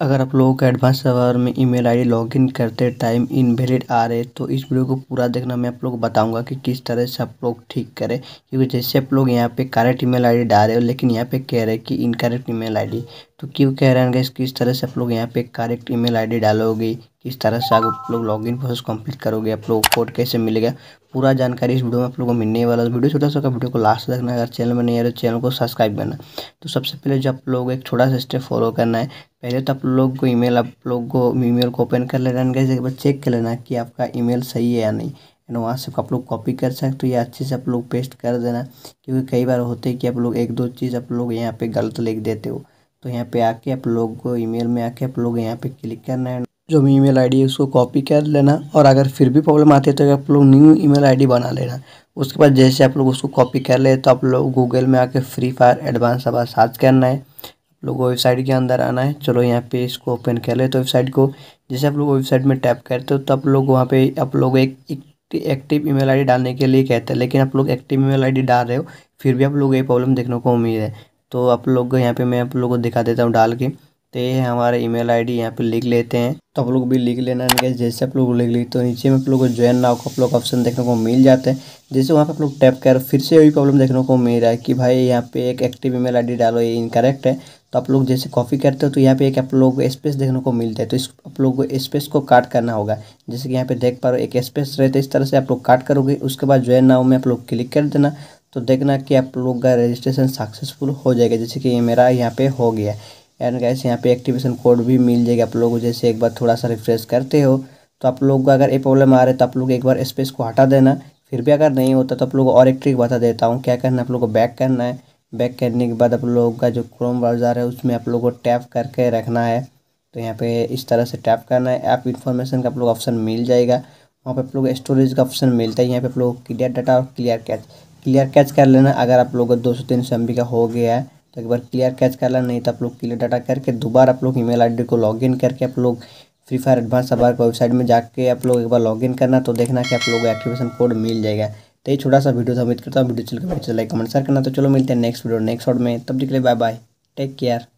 अगर आप लोगों का एडवांस सर्वर में ईमेल आईडी लॉगिन करते टाइम इनवैलिड आ रहे तो इस वीडियो को पूरा देखना मैं आप लोग को बताऊंगा कि किस तरह से आप लोग ठीक करें क्योंकि जैसे आप लोग यहाँ पे करेक्ट ईमेल आईडी डाल रहे हो लेकिन यहाँ पे कह रहे हैं कि इनकरेक्ट ईमेल आईडी तो क्यों कह रहे हैं गैस किस तरह से आप लोग यहाँ पे करेक्ट ई मेल डालोगे किस तरह से आप लोग लॉगिन प्रोसेस कंप्लीट करोगे आप लोग कोड कैसे मिलेगा पूरा जानकारी इस वीडियो में आप लोगों को मिलने वाला है वीडियो छोटा सा वीडियो को लास्ट देखना अगर चैनल में नहीं है तो चैनल को सब्सक्राइब करना तो सबसे पहले जब आप लोग एक छोटा सा स्टेप फॉलो करना है पहले तो आप लोग को ईमेल आप लोग को ईमेल को ओपन कर लेना है एक बार चेक कर लेना कि आपका ईमेल सही है या नहीं एंड वहाँ से आप लोग कॉपी कर सकते हो या अच्छे से आप लोग पेस्ट कर देना क्योंकि कई बार होते हैं कि आप लोग एक दो चीज़ आप लोग यहाँ पे गलत लिख देते हो तो यहाँ पे आके आप लोग को ईमेल में आके आप लोग यहाँ पे क्लिक करना है जो भी ईमेल आईडी है उसको कॉपी कर लेना और अगर फिर भी प्रॉब्लम आती है तो आप लोग न्यू ईमेल आईडी बना लेना उसके बाद जैसे आप लोग उसको कॉपी कर ले तो आप लोग गूगल में आके फ्री फायर एडवांस अब सर्च करना है लोग वेबसाइट के अंदर आना है चलो यहाँ पे इसको ओपन कर ले तो वेबसाइट को जैसे आप लोग वेबसाइट में टैप करते हो तो आप लोग वहाँ पे आप लोग एक एक्टिव ईमेल आईडी डालने के लिए कहते हैं लेकिन आप लोग एक्टिव ईमेल आईडी डाल रहे हो फिर भी आप लोग ये प्रॉब्लम देखने को उम्मीद है तो आप लोग यहाँ पे मैं आप लोग को दिखा देता हूँ डाल के तो ये हमारा ईमेल आईडी यहाँ पे लिख लेते हैं तो आप लोग भी लिख लेना है जैसे आप लोग लिख ली तो नीचे में आप लोग को ज्वाइन नाव का आप लोग ऑप्शन देखने को मिल जाता है जैसे वहाँ पे आप लोग टैप कर फिर से वही प्रॉब्लम देखने को मिल रहा है कि भाई यहाँ पे एक एक्टिव ईमेल आईडी डालो ये इनकरेक्ट है तो आप लोग जैसे कॉपी करते हो तो यहाँ पे एक आप लोग स्पेस देखने को मिलता है तो इस आप लोग को स्पेस को काट करना होगा जैसे कि यहाँ पे देख पा रहे हो एक स्पेस रहता है इस तरह से आप लोग काट करोगे उसके बाद ज्वाइन नाव में आप लोग क्लिक कर देना तो देखना कि आप लोग का रजिस्ट्रेशन सक्सेसफुल हो जाएगा जैसे कि मेरा यहाँ पे हो गया एंड गैस यहाँ पे एक्टिवेशन कोड भी मिल जाएगा आप लोगों को जैसे एक बार थोड़ा सा रिफ्रेश करते हो तो आप लोग को अगर ये प्रॉब्लम आ रहा है तो आप लोग एक बार स्पेस को हटा देना फिर भी अगर नहीं होता तो आप लोग को और एक ट्रिक बता देता हूँ क्या करना है आप लोग को बैक करना है बैक करने के बाद आप लोगों का जो क्रोम ब्राउज़र है उसमें आप लोग को टैप करके रखना है तो यहाँ पे इस तरह से टैप करना है ऐप इन्फॉर्मेशन का आप लोग ऑप्शन मिल जाएगा वहाँ पे आप लोग स्टोरेज का ऑप्शन मिलता है यहाँ पे आप लोग क्लियर डाटा और क्लियर कैच क्लियर कैच कर लेना अगर आप लोग दो सौ तीन सौ एम का हो गया है तो एक बार क्लियर कैच कर लेना नहीं तो आप लोग क्लियर डाटा करके दोबारा आप लोग ईमेल आईडी को लॉगिन करके आप लोग free fire advance server website में जाके आप लोग एक बार लॉगिन करना तो देखना कि आप लोग एक्टिवेशन कोड मिल जाएगा तो ये छोटा सा वीडियो था उम्मीद करता हूँ वीडियो चलकर लाइक कमेंट शेयर करना तो चलो मिलते हैं नेक्स्ट वीडियो नेक्स्ट शॉट में तब तक के लिए बाय बाय टेक केयर